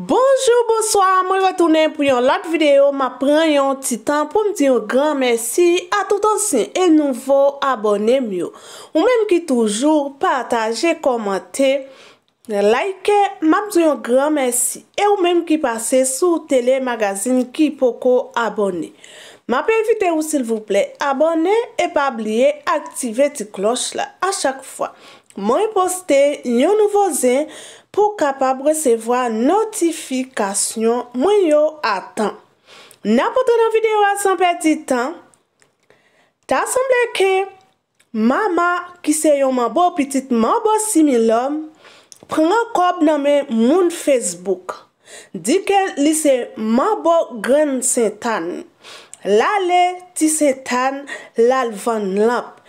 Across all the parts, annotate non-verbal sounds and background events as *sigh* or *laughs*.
Bonjou, bonsoir, mwen retounen pou yon lak videyo, ma pren yon titan pou m diyon gran mersi a tout ansin e nouvo abonem yo. Ou menm ki toujou, pataje, komante, like, ma m diyon gran mersi. E ou menm ki pase sou telemagazin ki poko abonem. Ma pe evite ou sil vouple abonem e pa ablie aktive ti kloch la a chak fwa. mwen poste yon nouvo zen pou kapab resewa notifikasyon mwen yo atan. Na poto nan videyo asan peti tan, ta asanble ke mama ki se yon mwen bo pitit mwen bo similom, pren an kob nan men moun Facebook. Di ke li se mwen bo gren se tan, la le ti se tan la lvan lamp,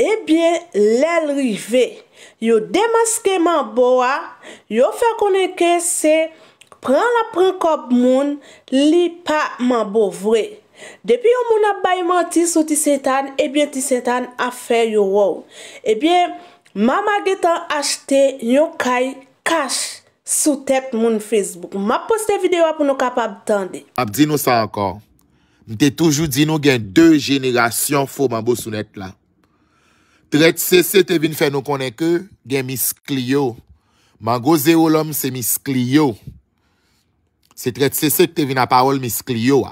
e bien lel rivey. Yo demaske manbo wa, yo fè konenke se pran la prinkop moun li pa manbo vre. Depi yo moun ap bayman ti sou ti sentan, ebyen ti sentan a fè yo wou. Ebyen, mama getan achte, yo kay kash sou tep moun Facebook. Ma poste videwa pou nou kapab tande. Ap di nou sa ankor, mte toujou di nou gen 2 jenegasyon fo manbo sou net la. Tret se se te vin fè nou konèkè gen misklyo. Man go zè ou lòm se misklyo. Se tret se se te vin apawol misklyo.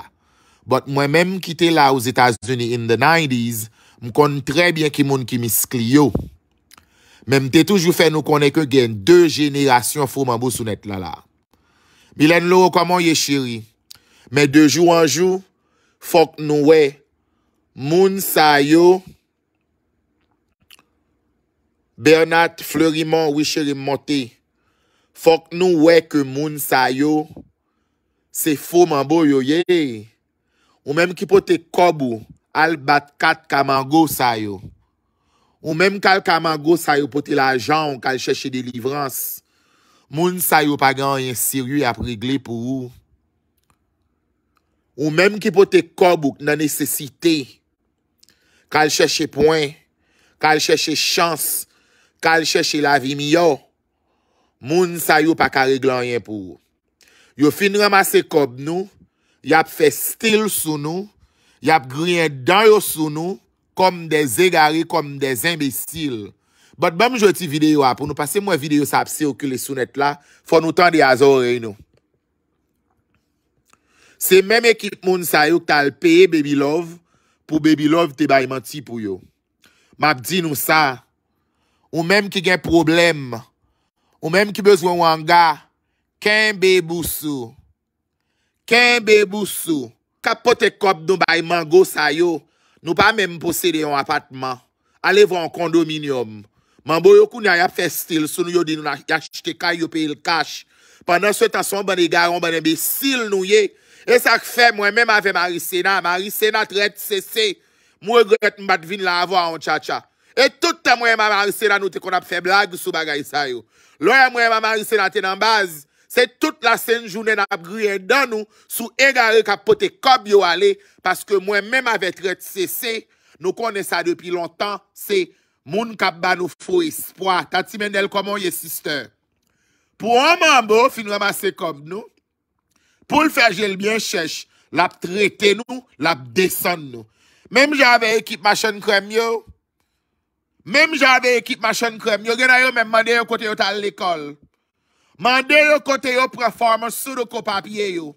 But mwen mèm ki te la ou Zetasunit in the 90s, m konn trè bè ki moun ki misklyo. Mèm te toujou fè nou konèkè gen 2 jenèasyon fò mambou sounèt lò la. Bilen lò kwa mwen ye chéri. Mè de jou an jou, fòk nou wè. Moun sa yo kwa. Bernat, Fleurimont, Wichel et Moté, fok nou wek moun sayo, se fou mambou yoye, ou mèm ki pote kobou, al bat kat kamango sayo. Ou mèm kal kamango sayo pote la jan, kal chèche de livrans, moun sayo pa gan yon siri ap regle pou ou. Ou mèm ki pote kobou nan nesesite, kal chèche poin, kal chèche chans, kal chèche la vi mi yo, moun sa yo pa ka reglan yon pou yo. Yo fin ramase kob nou, yap fè stil sou nou, yap griyen dan yo sou nou, kom de zè gari, kom de zè mbè stil. Bòt bèm jòti videyo ap, pou nou pase mwen videyo sa ap se okilè sounet la, fò nou tan de azore yon. Se mèm ekip moun sa yo, talpeye Baby Love, pou Baby Love te bayman ti pou yo. Mab di nou sa, Ou mèm ki gen problem, ou mèm ki bezwen wangar, ken be bousou, ken be bousou. Kapote kop nou bay man gosayou, nou pa mèm posede yon apatman, ale vwa yon kondominium. Man bo yon kou nyay ap festil, sou nou yon din nou na yachite kanyo pe yon kach, pandan sou etasyon ban e garon, ban e besil nou ye, e sak fe mwen mèm ave Marissena, Marissena tret sese, mwen gret mbat vin la avwa yon tcha tcha. E tout te mwen maman ruse nan nou te kon ap fe blague sou bagay sa yo. Lwen mwen maman ruse nan tenanbaz, se tout la sen jounen ap griye dan nou, sou e gare kapote kob yo ale, paske mwen menm avet ret sese, nou konen sa depi lontan, se moun kap ban nou fwo espwa. Tati men del komon ye sister. Po oman bo, finwema se kom nou, pou l fejel bien chesh, lap trete nou, lap desen nou. Mem jave ekip machan krem yo, Même j'avais équipe machine crème, yo gen yo même mandé yo côté yo à l'école. Mandé yo côté yo performance sur le papier yo.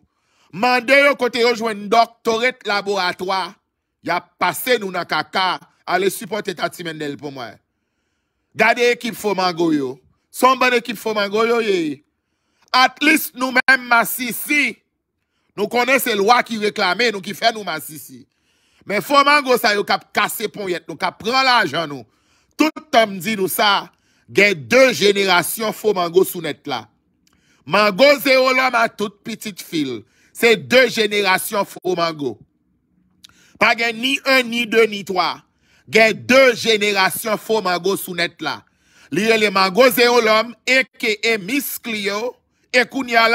Mandé yo côté yo joindre doctorat laboratoire. Y a passé nous dans caca aller supporter Tati Mendel pour moi. Gardez équipe Fomango yo. Son bonne équipe Fomango yo ye. At least nous-mêmes ici. Nous connaissons les lois qui réclament, nous qui fait nous ici. Mais Fomango ça yo cap casser pont nous cap prendre l'argent nous. Tout que dit ça. deux générations de générations fo mango sous net là. Mango ze à toutes petites tout C'est deux générations de fo mango. Pas ni un, ni deux, ni trois. Gen deux générations fo mango sous net la. Mangos mango ze l'homme, mangos eke et Miss Clio, e koun la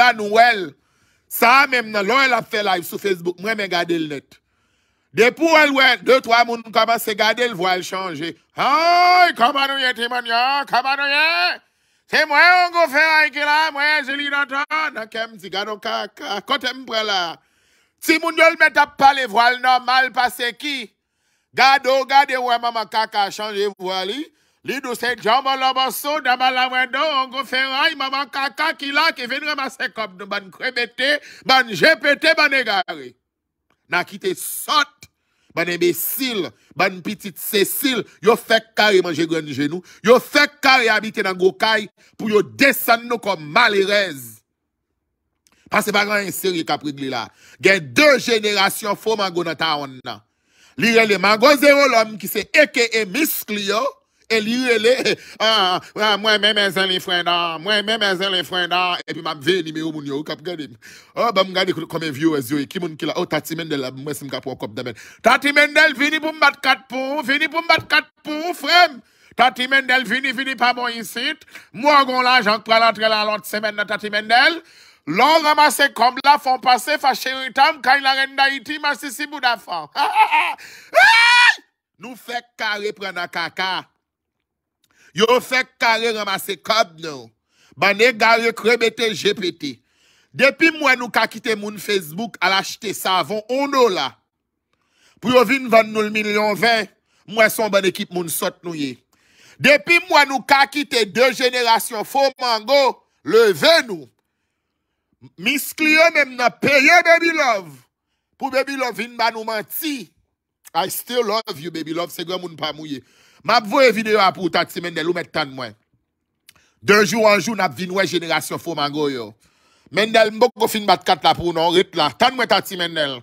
Ça même, Sa a fait live sur Facebook, Moi, men gade le net. Depuis elle deux, trois moun commencent à garder, le voile changé? Ah, comment nous y témoignons, comment nous y C'est moi, on go faire avec là, hein? moi, je lis dans Non, qu'elle me dit, gado, kaka, quand elle me prend là. Si moun yol met à parler voile normal, passé qui? Gado, gade, ouais, maman, kaka, changé voile. Hein? Lido c'est jamba la basso, daba la wendo, on go faire. ferraille, hein? maman kaka qui là, qui vient ramasser comme de ban crébété, ban gpt, ban égaré n'a quitté Sot, Ban imbécile, ban petite Cécile, yo fait carré manger grand genou, yo fait carré habiter dans Gokai pour yo descendre nous comme malheureuse. Parce que pas grand série qu'a réglé là. Gen deux générations faux mango dans ta on Li les zéro l'homme qui c'est eke et El yu, el e. Mwen men men zè li fwen dan. Mwen men men zè li fwen dan. Epi mam ve ni me ou moun yo. Kap gadi. O, oh, ban mwen gadi kome vyo e zyo e. Ki moun kila. O, oh, Tati Mendel, mwen sim kap wakop damen. Tati Mendel, vini pou mbat katpou. Vini pou mbat katpou, frem. Tati Mendel, vini, vini, pa bon yisit. Mwen gon la, jank pralantre la lont semen na Tati Mendel. Lon ramase kom *laughs* la, fon pase, fa shiritam. Kayn la ren da iti, masisi budafan. Nou fek kare prena kaka. Yo fait carré ramasser cob non. Bané gare crébete GPT. Depuis moi nous ka quitté moun Facebook à l'acheter savon 1 dollar. Pour yo vinn vendre nous le million 20, moi son bonne équipe moun sot nous ye. Depuis moi nous ka quitté deux générations faux mango, levez nous. Miss Clio même n'a payé Baby Love. Pour Baby Love vinn ba nou menti. I still love you, baby love. C'est grand moun pas mouillé. M'a voye vidéo à pour Tati Mendel. ou mette met tan moi. Deux jours en jour, n'a vin ouais génération Fomango yo. Mendel mboko fin bat kat la pour non rit la. Tan moi Tati Mendel.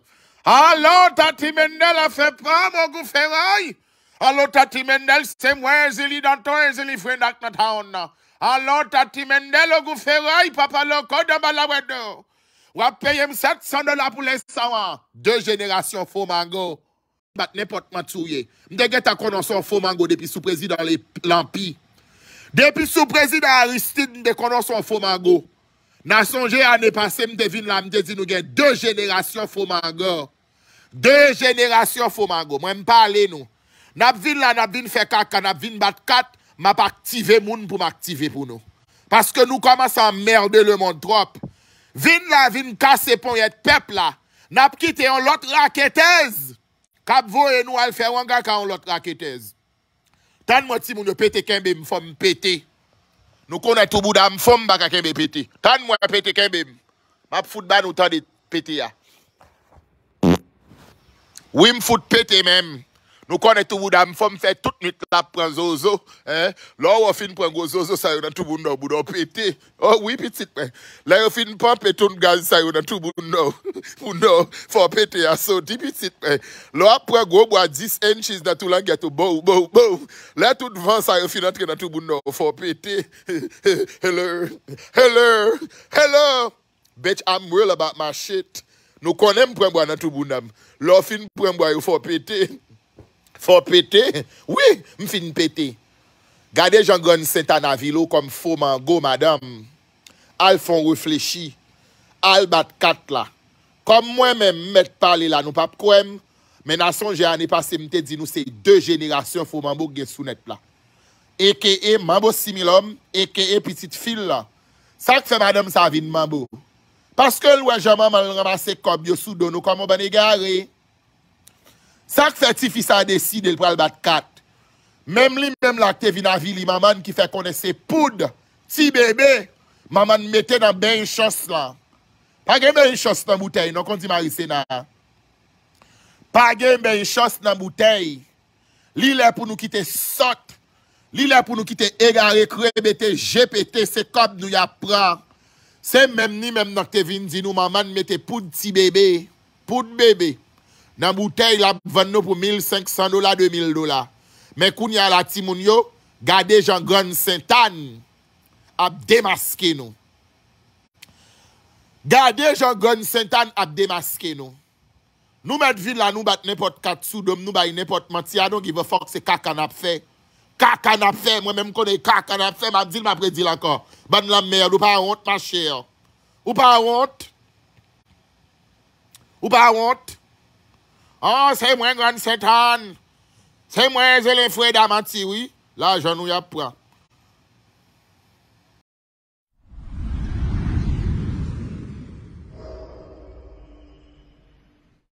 Alors Tati Mendel a fait pas mon goût ferraille. Alors Tati Mendel c'est moi Zili Danton, Zili Zélie friend dans town. Alors Tati Mendel au goût ferraille papa loco de balawedo. Wa a m 700 dollars pour les 100 Deux générations faux mango bat n'importe quoi touye. ta geta son faux mango depuis sous président l'ampi. Depuis sous président Aristide, m'te konon son faux mango. N'a songé année passée, m'te vin la, m'te di nous gen deux générations faux mango. Deux générations faux mango. Moi m'parle nous. N'a vin la n'a vin fait caca, n'a vin bat kat, m'a pas activé moun pour m'activer pour nous. Parce que nous commençons à merder le monde trop. Vin la vin casser pon yet peuple là. N'a quitté en l'autre raquetteuse. Kab vo e nou alfe, wang a ka on lot raketez. Tan mwa ti moun yo pete kembe m fom pete. Nou kon a toubou da m fom baka kembe pete. Tan mwa pete kembe m. Map foud ban ou tan di pete ya. Wim foud pete menm. Nou konen toubou dam fòm fè tout nit la pran zozo. Lò wò fin pran go zozo sayo nan toubou nou boudon pete. O, wipit sit oh, mè. Lè yo fin *laughs* pran peton gan sayo nan toubou nou. Nou, fò pete ya so. Dipit sit mè. Lò apwa gwo bwa jis enjiz nan tou langet ou bou, bou, bou. Lè tou dvan sayo fin atre nan toubou nou fò pete. *laughs* Hello, hello, hello. Bet am real about my shit. Nou konen pran bwa nan toubou dam. Lò fin pran bwa yo fò pete. Hello, hello, hello. Fon pete, wè, m fin pete. Gade jan gwen sèntan avilo kom fò man go madame. Al fon reflechi, al bat kat la. Kom mwen men met pale la nou pap kouem, men ason jè anè pasè mte di nou sey dè jè nè rasyon fò mambo gen sou net la. Eke e mambo similom, eke e pitit fil la. Sak fè madame sa vin mambo. Paske lwè jèman man ramase kob yo sou dono kom mwen ban e garey. Ça que fait fils a décidé de prendre battre 4. Même lui même la te maman qui fait connaître ses poudres, petit bébé, maman mettait dans ben chance là. Pas de ben chance dans bouteille, non qu'on dit Marie Sénat. Pas de ben chance dans bouteille. L'île là pour nous quitter sot. L'île là pour nous quitter égaré, crébété, GPT, c'est comme nous y apprend. C'est même lui, même dans Tevin dit nous maman mettait poudre petit bébé, poudre bébé. Nan moutèy la pou ven nou pou 1.500 dola, 2.000 dola. Men koun ya latimoun yo, gade jan gwen sentan ap demaske nou. Gade jan gwen sentan ap demaske nou. Nou met vin la nou bat nepot katsou, dom nou bay nepot matya, don ki ve fok se kakan ap fe. Kakan ap fe, mwen men mkone kakan ap fe, mab dil mab predil ankon. Ban lam mer, ou pa ont ma chè yo. Ou pa ont. Ou pa ont. Ah, se mwen gran setan, se mwen ze le fwe damat siwi, la janou yapwa.